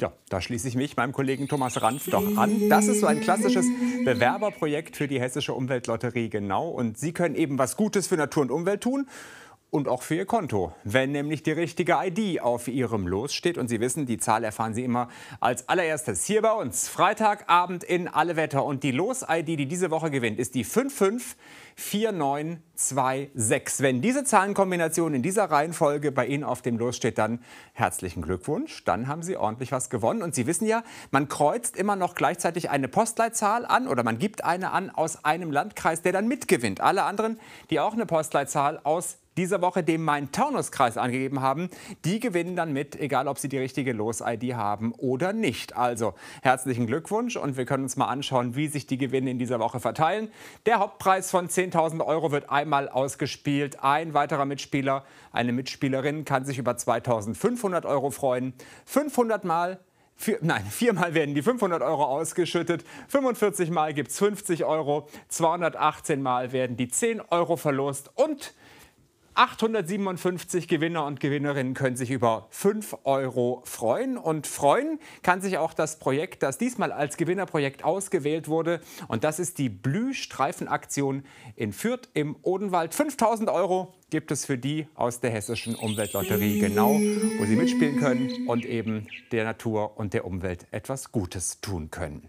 Ja, da schließe ich mich meinem Kollegen Thomas Ranf doch an. Das ist so ein klassisches Bewerberprojekt für die Hessische Umweltlotterie, genau. Und Sie können eben was Gutes für Natur und Umwelt tun und auch für Ihr Konto, wenn nämlich die richtige ID auf Ihrem Los steht. Und Sie wissen, die Zahl erfahren Sie immer als allererstes hier bei uns. Freitagabend in alle Wetter. Und die Los-ID, die diese Woche gewinnt, ist die 554926. Wenn diese Zahlenkombination in dieser Reihenfolge bei Ihnen auf dem Los steht, dann herzlichen Glückwunsch. Dann haben Sie ordentlich was gewonnen. Und Sie wissen ja, man kreuzt immer noch gleichzeitig eine Postleitzahl an oder man gibt eine an aus einem Landkreis, der dann mitgewinnt. Alle anderen, die auch eine Postleitzahl aus dieser Woche dem Main-Taunus-Kreis angegeben haben, die gewinnen dann mit, egal ob sie die richtige Los-ID haben oder nicht. Also herzlichen Glückwunsch und wir können uns mal anschauen, wie sich die Gewinne in dieser Woche verteilen. Der Hauptpreis von 10.000 Euro wird einmal ausgespielt. Ein weiterer Mitspieler, eine Mitspielerin kann sich über 2.500 Euro freuen. 500 Mal Vier, nein, viermal werden die 500 Euro ausgeschüttet, 45 Mal gibt es 50 Euro, 218 Mal werden die 10 Euro verlost und 857 Gewinner und Gewinnerinnen können sich über 5 Euro freuen. Und freuen kann sich auch das Projekt, das diesmal als Gewinnerprojekt ausgewählt wurde. Und das ist die Blühstreifenaktion in Fürth im Odenwald. 5000 Euro gibt es für die aus der Hessischen Umweltlotterie, genau, wo sie mitspielen können und eben der Natur und der Umwelt etwas Gutes tun können.